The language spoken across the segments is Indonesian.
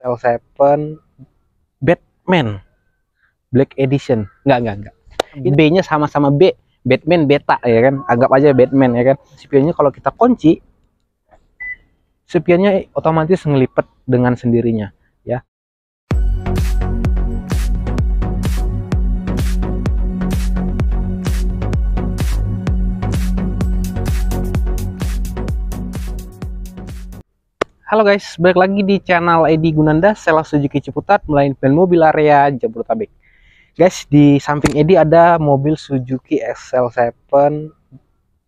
L 7 Batman Black Edition. Enggak, enggak, enggak. Hmm. B-nya sama-sama B, Batman beta ya kan. Anggap aja Batman ya kan. Spionnya kalau kita kunci spionnya otomatis ngelipet dengan sendirinya. Halo guys, balik lagi di channel Edi Gunanda, Sela Suzuki Ciputat, melainkan mobil area Jabodetabek. Guys, di samping Edi ada mobil Suzuki XL7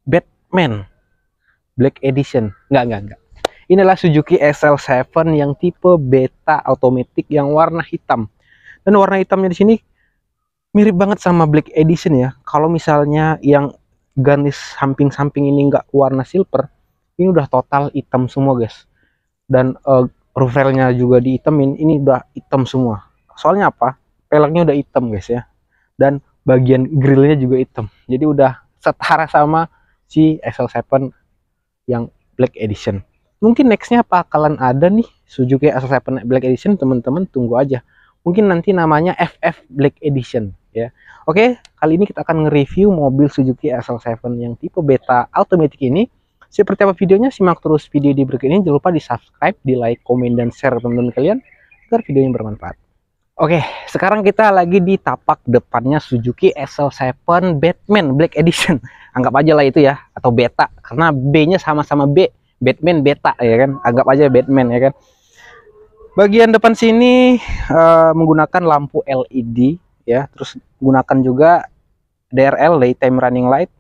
Batman Black Edition. Enggak, enggak, enggak. Inilah Suzuki XL7 yang tipe beta automatic yang warna hitam. Dan warna hitamnya di sini mirip banget sama Black Edition ya. Kalau misalnya yang garnish samping-samping ini enggak warna silver, ini udah total hitam semua guys dan uh, roof railnya juga dihitamin, ini udah hitam semua soalnya apa peleknya udah hitam guys ya dan bagian grillnya juga hitam jadi udah setara sama si XL7 yang Black Edition mungkin nextnya apa kalian ada nih Suzuki XL7 Black Edition teman-teman tunggu aja mungkin nanti namanya FF Black Edition ya oke kali ini kita akan nge-review mobil Suzuki XL7 yang tipe beta automatic ini seperti apa videonya? Simak terus video di berikut ini. Jangan lupa di subscribe, di like, komen, dan share teman-teman kalian agar videonya bermanfaat. Oke, sekarang kita lagi di tapak depannya Suzuki SL7 Batman Black Edition. Anggap aja lah itu ya, atau beta. Karena B-nya sama-sama B, Batman beta ya kan. Anggap aja Batman ya kan. Bagian depan sini uh, menggunakan lampu LED ya, terus gunakan juga DRL, daytime running light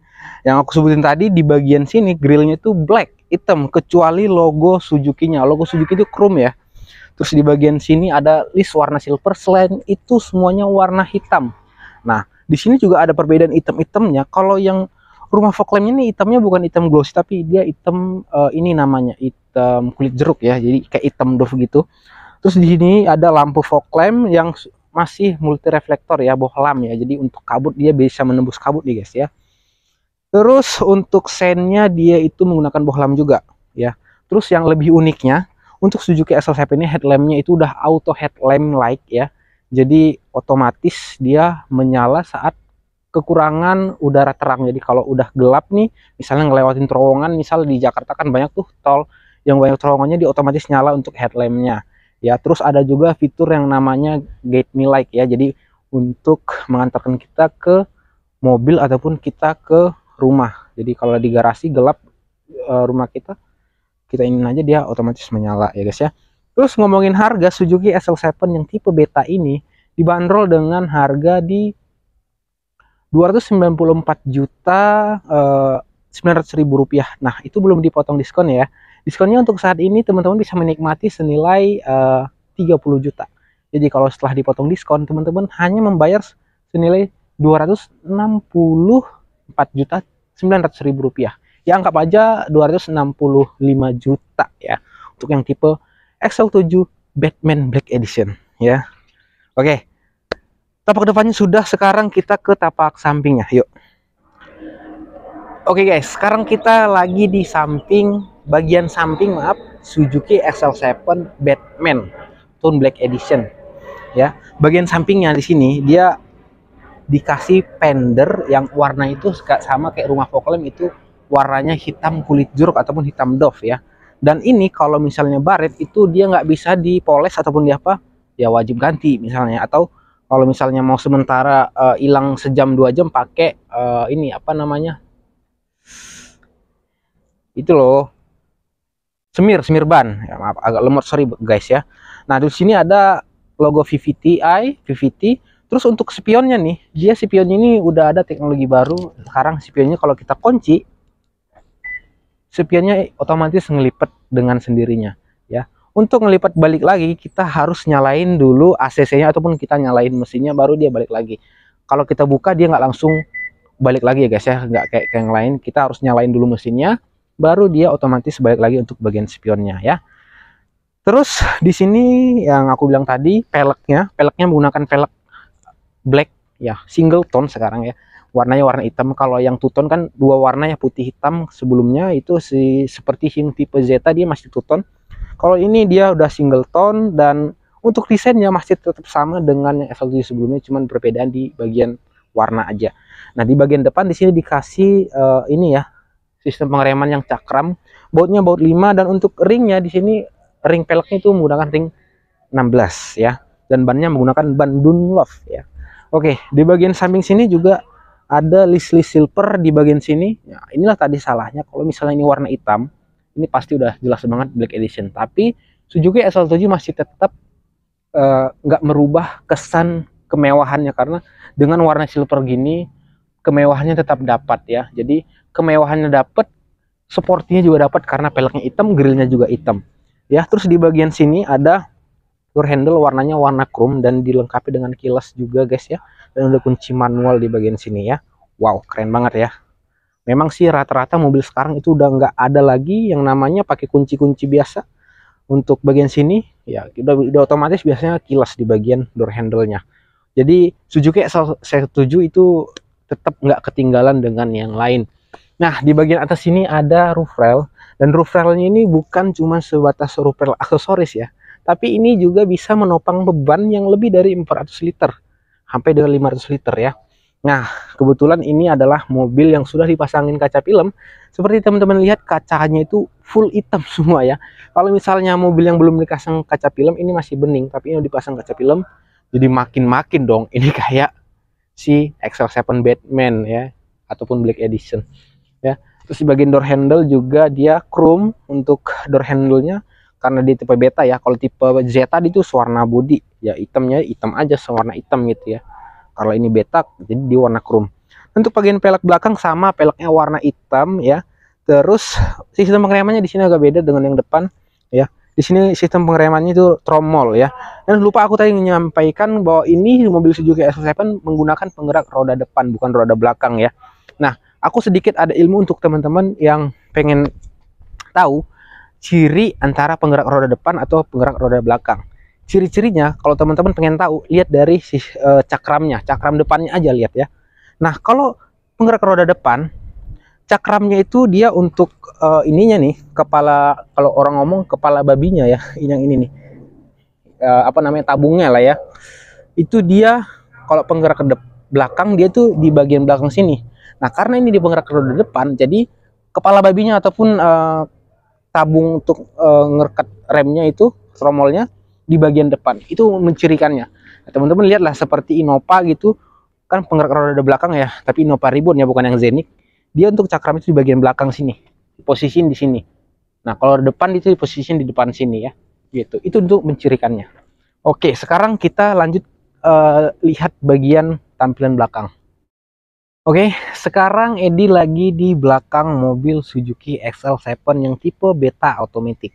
yang aku sebutin tadi di bagian sini grillnya itu black hitam kecuali logo Suzuki-nya logo Suzuki itu chrome ya terus di bagian sini ada list warna silver selain itu semuanya warna hitam nah di sini juga ada perbedaan item-itemnya kalau yang rumah fog lamp ini hitamnya bukan hitam glossy tapi dia hitam uh, ini namanya hitam kulit jeruk ya jadi kayak hitam dove gitu terus di sini ada lampu fog lamp yang masih multi reflektor ya bohlam ya jadi untuk kabut dia bisa menembus kabut nih guys ya Terus untuk sennya dia itu menggunakan bohlam juga ya. Terus yang lebih uniknya untuk Suzuki SL7 ini headlampnya itu udah auto headlamp light ya. Jadi otomatis dia menyala saat kekurangan udara terang. Jadi kalau udah gelap nih, misalnya ngelewatin terowongan, misalnya di Jakarta kan banyak tuh tol yang banyak terowongannya dia otomatis nyala untuk headlampnya. Ya, terus ada juga fitur yang namanya gate me light ya. Jadi untuk mengantarkan kita ke mobil ataupun kita ke rumah jadi kalau di garasi gelap uh, rumah kita kita ingin aja dia otomatis menyala ya guys ya terus ngomongin harga Suzuki SL7 yang tipe beta ini dibanderol dengan harga di 294 juta eh, ratus ribu rupiah nah itu belum dipotong diskon ya diskonnya untuk saat ini teman-teman bisa menikmati senilai eh, 30 juta jadi kalau setelah dipotong diskon teman-teman hanya membayar senilai 260 4 juta 900 ribu rupiah ya anggap aja 265 juta ya untuk yang tipe XL7 Batman Black Edition ya oke tapak depannya sudah sekarang kita ke tapak sampingnya yuk oke guys sekarang kita lagi di samping bagian samping maaf Suzuki XL7 Batman Tone Black Edition ya bagian sampingnya di sini dia dikasih pender yang warna itu sama kayak rumah Poklem itu warnanya hitam kulit jeruk ataupun hitam doff ya dan ini kalau misalnya baret itu dia nggak bisa dipoles ataupun diapa ya wajib ganti misalnya atau kalau misalnya mau sementara eh, hilang sejam dua jam pakai uh, ini apa namanya itu loh semir semir ban ya, maaf agak lemot sorry guys ya nah di sini ada logo VVTi VVT Terus untuk spionnya nih, dia spion ini udah ada teknologi baru. Sekarang spionnya kalau kita kunci, spionnya otomatis ngelipet dengan sendirinya, ya. Untuk ngelipat balik lagi, kita harus nyalain dulu ACC-nya ataupun kita nyalain mesinnya baru dia balik lagi. Kalau kita buka dia nggak langsung balik lagi ya guys ya, nggak kayak, kayak yang lain. Kita harus nyalain dulu mesinnya, baru dia otomatis balik lagi untuk bagian spionnya ya. Terus di sini yang aku bilang tadi peleknya, peleknya menggunakan pelek black ya single tone sekarang ya warnanya warna hitam kalau yang two tone kan dua warna ya putih hitam sebelumnya itu si seperti yang tipe Zeta dia masih two tone kalau ini dia udah single tone dan untuk desainnya masih tetap sama dengan yang sebelumnya cuman perbedaan di bagian warna aja nah di bagian depan di sini dikasih uh, ini ya sistem pengereman yang cakram bautnya baut 5 dan untuk ringnya di sini ring peleknya itu menggunakan ring 16 ya dan bannya menggunakan ban Dunlop ya Oke, di bagian samping sini juga ada list-list silver di bagian sini. Ya, inilah tadi salahnya. Kalau misalnya ini warna hitam, ini pasti udah jelas banget Black Edition. Tapi Suzuki SL7 masih tetap eh, nggak uh, merubah kesan kemewahannya karena dengan warna silver gini kemewahannya tetap dapat ya. Jadi kemewahannya dapat, sportinya juga dapat karena peleknya hitam, grillnya juga hitam. Ya, terus di bagian sini ada door handle warnanya warna chrome dan dilengkapi dengan kilas juga guys ya dan udah kunci manual di bagian sini ya wow keren banget ya memang sih rata-rata mobil sekarang itu udah nggak ada lagi yang namanya pakai kunci-kunci biasa untuk bagian sini ya udah, udah otomatis biasanya kilas di bagian door handle-nya jadi Suzuki saya setuju itu tetap nggak ketinggalan dengan yang lain nah di bagian atas sini ada roof rail dan roof railnya ini bukan cuma sebatas roof rail aksesoris ya tapi ini juga bisa menopang beban yang lebih dari 400 liter sampai dengan 500 liter ya Nah, kebetulan ini adalah mobil yang sudah dipasangin kaca film. Seperti teman-teman lihat, kacanya itu full hitam semua ya. Kalau misalnya mobil yang belum dipasang kaca film, ini masih bening. Tapi ini dipasang kaca film, jadi makin-makin dong. Ini kayak si XL7 Batman ya, ataupun Black Edition. ya. Terus di bagian door handle juga dia chrome untuk door handle-nya karena di tipe beta ya kalau tipe zeta itu warna body ya hitamnya hitam aja sewarna hitam gitu ya kalau ini beta jadi di warna chrome untuk bagian pelek belakang sama peleknya warna hitam ya terus sistem pengeremannya di sini agak beda dengan yang depan ya di sini sistem pengeremannya itu tromol ya dan lupa aku tadi menyampaikan bahwa ini mobil Suzuki s 7 menggunakan penggerak roda depan bukan roda belakang ya nah aku sedikit ada ilmu untuk teman-teman yang pengen tahu ciri antara penggerak roda depan atau penggerak roda belakang. Ciri-cirinya kalau teman-teman pengen tahu, lihat dari si, e, eh, cakramnya, cakram depannya aja lihat ya. Nah, kalau penggerak roda depan, cakramnya itu dia untuk e, ininya nih, kepala kalau orang ngomong kepala babinya ya, yang ini nih. E, apa namanya tabungnya lah ya. Itu dia kalau penggerak ke belakang dia tuh di bagian belakang sini. Nah, karena ini di penggerak roda depan, jadi kepala babinya ataupun uh, tabung untuk e, remnya itu tromolnya di bagian depan itu mencirikannya nah, teman-teman lihatlah seperti Innova gitu kan penggerak roda belakang ya tapi Innova Ribbon ya bukan yang Zenik dia untuk cakram itu di bagian belakang sini posisiin di sini nah kalau depan itu posisiin di depan sini ya gitu itu untuk mencirikannya oke sekarang kita lanjut e, lihat bagian tampilan belakang Oke, sekarang Edi lagi di belakang mobil Suzuki XL7 yang tipe beta automatic.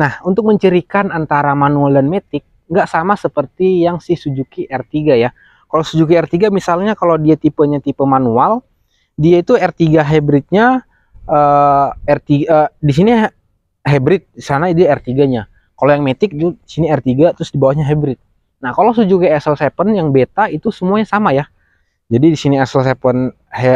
Nah, untuk mencirikan antara manual dan matic, nggak sama seperti yang si Suzuki R3 ya. Kalau Suzuki R3 misalnya kalau dia tipenya tipe manual, dia itu R3 hybridnya uh, R3 uh, di sini hybrid, di sana dia R3-nya. Kalau yang matic di sini R3 terus di bawahnya hybrid. Nah, kalau Suzuki XL7 yang beta itu semuanya sama ya jadi di sini XL7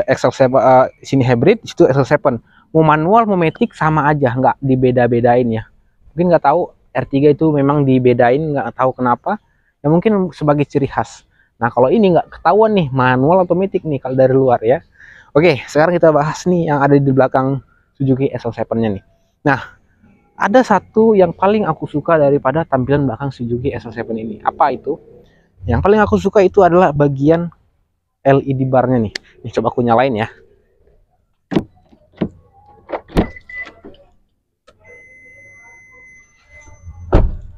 XL7 uh, sini hybrid, di situ XL7. Mau manual mau matic sama aja, nggak dibeda-bedain ya. Mungkin nggak tahu R3 itu memang dibedain nggak tahu kenapa. Ya mungkin sebagai ciri khas. Nah, kalau ini nggak ketahuan nih manual atau matic nih kalau dari luar ya. Oke, sekarang kita bahas nih yang ada di belakang Suzuki SL7-nya nih. Nah, ada satu yang paling aku suka daripada tampilan belakang Suzuki SL7 ini. Apa itu? Yang paling aku suka itu adalah bagian LED barnya nih. ini coba aku nyalain ya.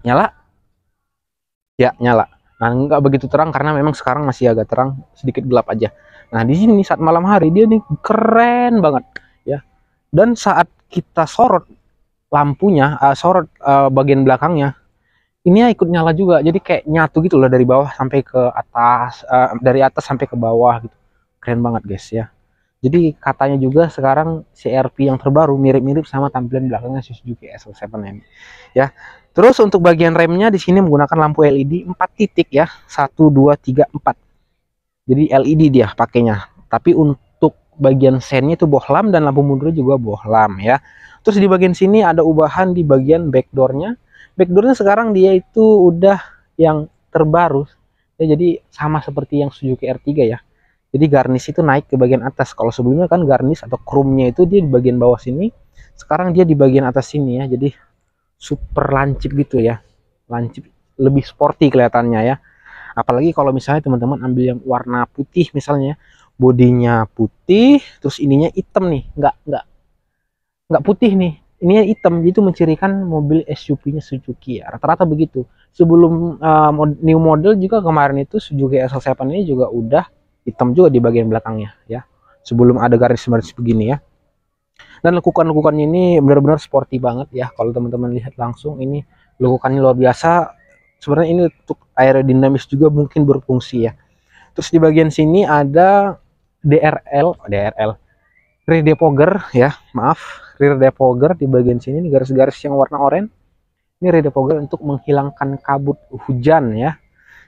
Nyala? Ya, nyala. Nah, nggak begitu terang karena memang sekarang masih agak terang, sedikit gelap aja. Nah, di sini saat malam hari dia nih keren banget ya. Dan saat kita sorot lampunya, uh, sorot uh, bagian belakangnya, ini ya ikut nyala juga jadi kayak nyatu gitu loh dari bawah sampai ke atas uh, dari atas sampai ke bawah gitu keren banget guys ya jadi katanya juga sekarang CRP yang terbaru mirip-mirip sama tampilan belakangnya Suzuki sl 7 ini. ya terus untuk bagian remnya di sini menggunakan lampu LED 4 titik ya 1 2 3 4 jadi LED dia pakainya tapi untuk bagian sennya itu bohlam dan lampu mundur juga bohlam ya terus di bagian sini ada ubahan di bagian backdoornya nya backdoornya sekarang dia itu udah yang terbaru ya jadi sama seperti yang Suzuki R3 ya jadi garnish itu naik ke bagian atas kalau sebelumnya kan garnish atau chrome-nya itu dia di bagian bawah sini sekarang dia di bagian atas sini ya jadi super lancip gitu ya lancip lebih sporty kelihatannya ya apalagi kalau misalnya teman-teman ambil yang warna putih misalnya bodinya putih terus ininya hitam nih nggak nggak nggak putih nih ini hitam itu mencirikan mobil SUV-nya Suzuki ya rata-rata begitu sebelum uh, mod, new model juga kemarin itu Suzuki SL7 ini juga udah hitam juga di bagian belakangnya ya sebelum ada garis-garis begini ya dan lekukan-lekukan ini benar-benar sporty banget ya kalau teman-teman lihat langsung ini lekukannya luar biasa sebenarnya ini untuk aerodinamis juga mungkin berfungsi ya terus di bagian sini ada DRL DRL Redepogger ya maaf rear defogger di bagian sini nih garis-garis yang warna oranye ini rear defogger fogger untuk menghilangkan kabut hujan ya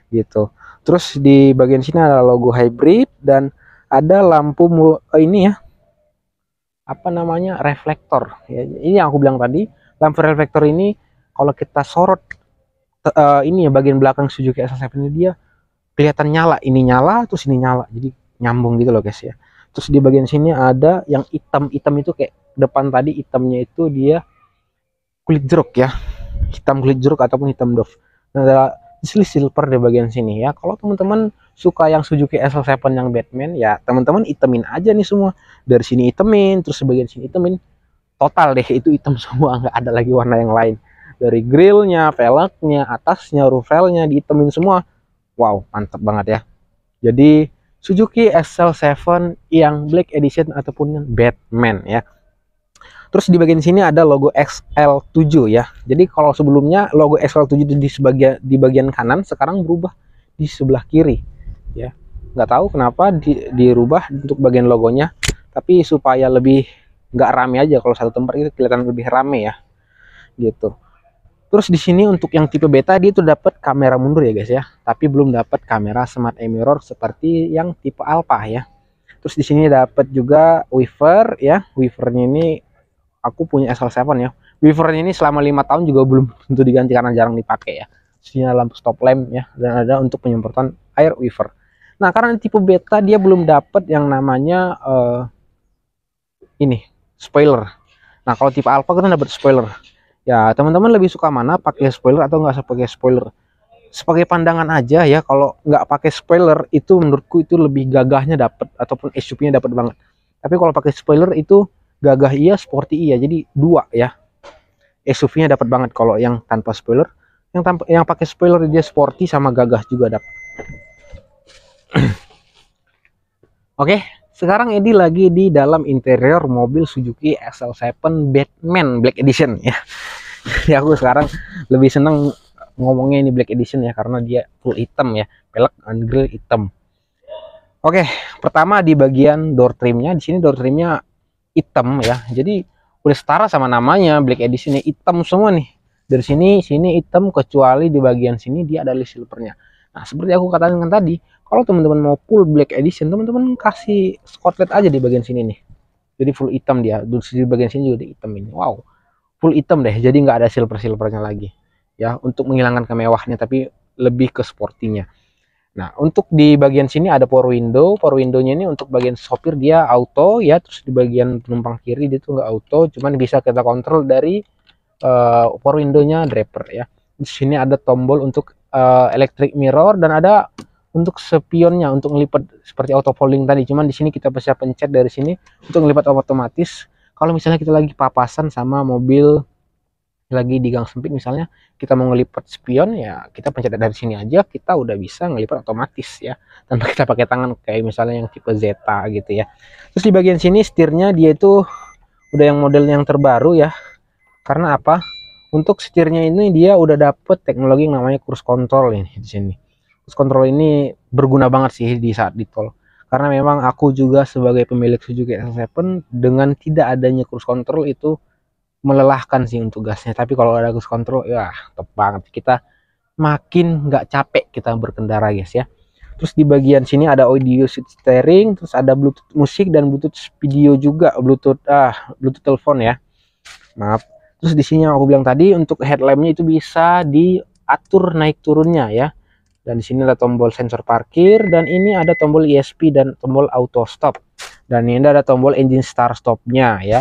gitu terus di bagian sini ada logo hybrid dan ada lampu eh, ini ya apa namanya reflektor ya, ini yang aku bilang tadi lampu reflektor ini kalau kita sorot uh, ini ya bagian belakang Suzuki SL7 ini dia kelihatan nyala ini nyala terus ini nyala jadi nyambung gitu loh guys ya terus di bagian sini ada yang hitam-hitam itu kayak depan tadi hitamnya itu dia kulit jeruk ya hitam kulit jeruk ataupun hitam dove nah, silih silver di bagian sini ya kalau teman-teman suka yang Suzuki SL7 yang Batman ya teman-teman itemin aja nih semua dari sini itemin terus bagian sini itemin total deh itu item semua nggak ada lagi warna yang lain dari grillnya velgnya atasnya roof rufelnya diitemin semua wow mantap banget ya jadi Suzuki SL7 yang Black Edition ataupun Batman ya Terus di bagian sini ada logo XL7 ya. Jadi kalau sebelumnya logo XL7 itu di sebagian di bagian kanan, sekarang berubah di sebelah kiri ya. Nggak tahu kenapa di, dirubah untuk bagian logonya, tapi supaya lebih nggak rame aja kalau satu tempat itu kelihatan lebih rame ya. Gitu. Terus di sini untuk yang tipe beta dia itu dapat kamera mundur ya guys ya, tapi belum dapat kamera smart mirror seperti yang tipe alpha ya. Terus di sini dapat juga wiper ya, Wipernya ini aku punya SL7 ya wifernya ini selama lima tahun juga belum tentu diganti karena jarang dipakai ya sinyal lampu stop lamp ya dan ada untuk penyemprotan air wifer nah karena tipe beta dia belum dapat yang namanya uh, ini spoiler nah kalau tipe alpha kita dapat spoiler ya teman-teman lebih suka mana pakai spoiler atau nggak sebagai spoiler sebagai pandangan aja ya kalau nggak pakai spoiler itu menurutku itu lebih gagahnya dapat ataupun SUV-nya dapat banget tapi kalau pakai spoiler itu gagah iya sporty iya jadi dua ya SUV-nya dapat banget kalau yang tanpa spoiler yang tanpa yang pakai spoiler dia sporty sama gagah juga dapat Oke, okay, sekarang Edi lagi di dalam interior mobil Suzuki XL7 Batman Black Edition ya. ya aku sekarang lebih seneng ngomongnya ini Black Edition ya karena dia full hitam ya, pelek and grill hitam. Oke, okay, pertama di bagian door trimnya, di sini door trimnya hitam ya jadi udah setara sama namanya black edition hitam semua nih dari sini sini hitam kecuali di bagian sini dia ada list silvernya nah seperti aku katakan tadi kalau teman-teman mau full black edition teman-teman kasih scotlet aja di bagian sini nih jadi full hitam dia di bagian sini juga hitam ini wow full hitam deh jadi nggak ada silver silvernya lagi ya untuk menghilangkan kemewahannya tapi lebih ke sportinya Nah, untuk di bagian sini ada power window. Power window-nya ini untuk bagian sopir dia auto ya, terus di bagian penumpang kiri dia tuh nggak auto, cuman bisa kita kontrol dari uh, eh, power window-nya driver ya. Di sini ada tombol untuk uh, electric mirror dan ada untuk spionnya untuk ngelipat seperti auto folding tadi. Cuman di sini kita bisa pencet dari sini untuk ngelipat otomatis. Kalau misalnya kita lagi papasan sama mobil lagi di gang sempit misalnya kita mau ngelipat spion ya kita pencet dari sini aja kita udah bisa ngelipat otomatis ya tanpa kita pakai tangan kayak misalnya yang tipe Zeta gitu ya terus di bagian sini setirnya dia itu udah yang model yang terbaru ya karena apa untuk setirnya ini dia udah dapet teknologi yang namanya cruise control ini di sini cruise control ini berguna banget sih di saat di tol karena memang aku juga sebagai pemilik Suzuki S7 dengan tidak adanya cruise control itu melelahkan sih untuk gasnya tapi kalau ada cruise kontrol ya top banget kita makin nggak capek kita berkendara guys ya terus di bagian sini ada audio steering terus ada bluetooth musik dan bluetooth video juga bluetooth ah bluetooth telepon ya maaf terus di sini yang aku bilang tadi untuk headlampnya itu bisa diatur naik turunnya ya dan di sini ada tombol sensor parkir dan ini ada tombol ESP dan tombol auto stop dan ini ada tombol engine start stopnya ya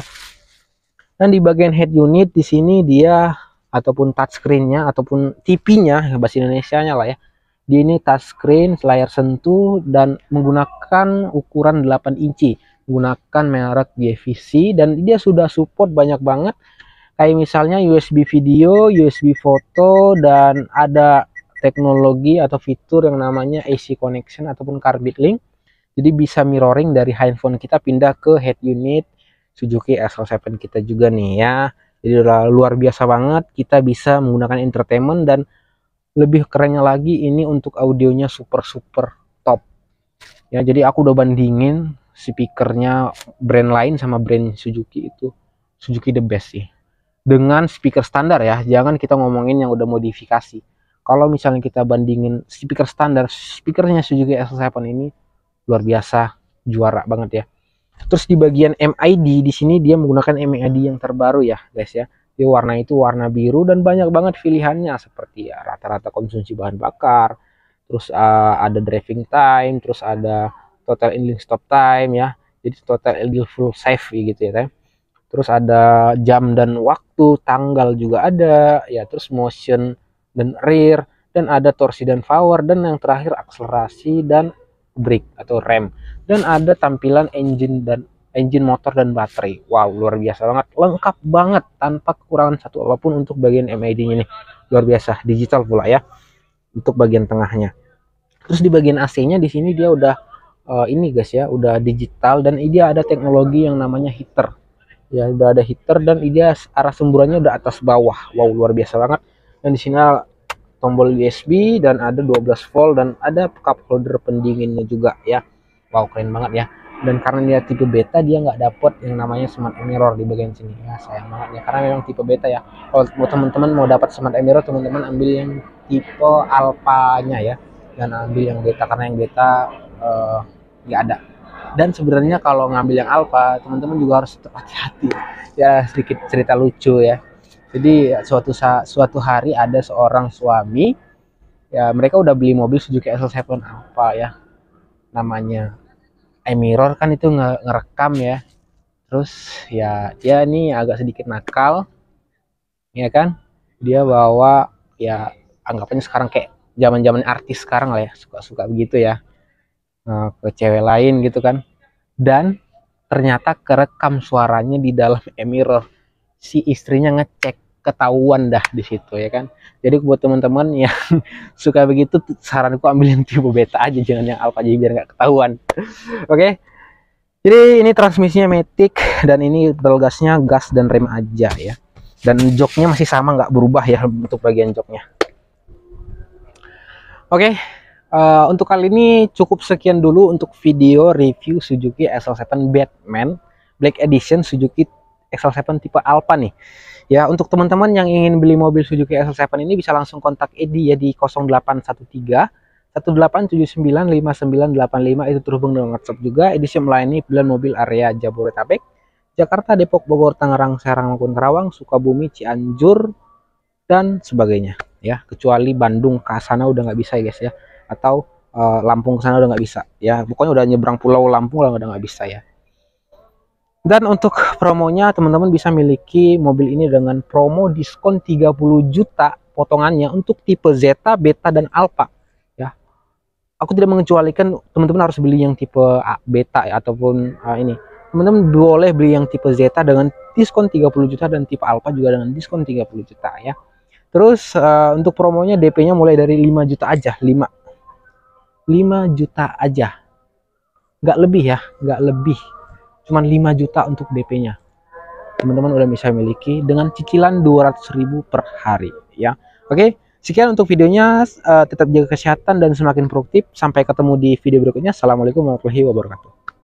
dan di bagian head unit di sini dia ataupun touchscreennya ataupun TV-nya bahasa Indonesia-nya lah ya di ini touchscreen layar sentuh dan menggunakan ukuran 8 inci menggunakan merek JVC dan dia sudah support banyak banget kayak misalnya USB video, USB foto dan ada teknologi atau fitur yang namanya AC connection ataupun carbide link jadi bisa mirroring dari handphone kita pindah ke head unit Suzuki SL7 kita juga nih ya jadi luar biasa banget kita bisa menggunakan entertainment dan lebih kerennya lagi ini untuk audionya super super top ya jadi aku udah bandingin speakernya brand lain sama brand Suzuki itu Suzuki the best sih dengan speaker standar ya jangan kita ngomongin yang udah modifikasi kalau misalnya kita bandingin speaker standar, speakernya Suzuki SL7 ini luar biasa juara banget ya. Terus di bagian MID di sini dia menggunakan MID yang terbaru ya guys ya. Di warna itu warna biru dan banyak banget pilihannya seperti ya, rata-rata ya, konsumsi bahan bakar, terus uh, ada driving time, terus ada total idling stop time ya. Jadi total engine full safe gitu ya. Terus ada jam dan waktu, tanggal juga ada ya, terus motion dan rear dan ada torsi dan power dan yang terakhir akselerasi dan brake atau rem dan ada tampilan engine dan engine motor dan baterai. Wow, luar biasa banget. Lengkap banget tanpa kekurangan satu apapun untuk bagian MID-nya nih. Luar biasa, digital pula ya. Untuk bagian tengahnya. Terus di bagian AC-nya di sini dia udah uh, ini guys ya, udah digital dan ini ada teknologi yang namanya heater. Ya, udah ada heater dan dia arah semburannya udah atas bawah. Wow, luar biasa banget. Dan di sini tombol USB dan ada 12 volt dan ada cup holder pendinginnya juga ya wow keren banget ya dan karena dia tipe beta dia nggak dapet yang namanya smart mirror di bagian sini ya sayang banget ya karena memang tipe beta ya kalau buat teman-teman mau dapat smart mirror teman-teman ambil yang tipe alpanya ya dan ambil yang beta karena yang beta eh, nggak uh, ada dan sebenarnya kalau ngambil yang alpha teman-teman juga harus hati-hati ya. ya sedikit cerita lucu ya jadi suatu suatu hari ada seorang suami ya mereka udah beli mobil Suzuki SL7 apa ya namanya emiror kan itu nge ngerekam ya. Terus ya dia nih agak sedikit nakal ya kan. Dia bawa ya anggapannya sekarang kayak zaman-zaman artis sekarang lah ya, suka-suka begitu ya. Eh, ke cewek lain gitu kan. Dan ternyata kerekam suaranya di dalam e-mirror si istrinya ngecek ketahuan dah di situ ya kan. Jadi buat teman-teman yang suka begitu saran saranku ambil yang tipe beta aja jangan yang alpha aja biar nggak ketahuan. Oke. Okay? Jadi ini transmisinya matic dan ini pedal gas dan rem aja ya. Dan joknya masih sama nggak berubah ya untuk bagian joknya. Oke, okay, uh, eh, untuk kali ini cukup sekian dulu untuk video review Suzuki SL7 Batman Black Edition Suzuki XL7 tipe Alpha nih ya untuk teman-teman yang ingin beli mobil Suzuki SL7 ini bisa langsung kontak Edi ya di 0813 1879 5985 itu terhubung dengan WhatsApp juga Edisi melayani pilihan mobil area Jabodetabek Jakarta, Depok, Bogor, Tangerang, Serang maupun Karawang, Sukabumi, Cianjur dan sebagainya ya kecuali Bandung ke sana udah nggak bisa ya guys ya atau eh, Lampung ke sana udah nggak bisa ya pokoknya udah nyebrang pulau Lampung lah udah nggak bisa ya dan untuk promonya teman-teman bisa miliki mobil ini dengan promo diskon 30 juta potongannya untuk tipe Zeta, Beta dan Alpha ya. Aku tidak mengecualikan teman-teman harus beli yang tipe Beta ya, ataupun uh, ini. Teman-teman boleh beli yang tipe Zeta dengan diskon 30 juta dan tipe Alpha juga dengan diskon 30 juta ya. Terus uh, untuk promonya DP-nya mulai dari 5 juta aja, 5. 5 juta aja. Nggak lebih ya, nggak lebih cuma 5 juta untuk DP-nya. Teman-teman udah bisa miliki dengan cicilan ribu per hari ya. Oke, sekian untuk videonya. Uh, tetap jaga kesehatan dan semakin produktif. Sampai ketemu di video berikutnya. Assalamualaikum warahmatullahi wabarakatuh.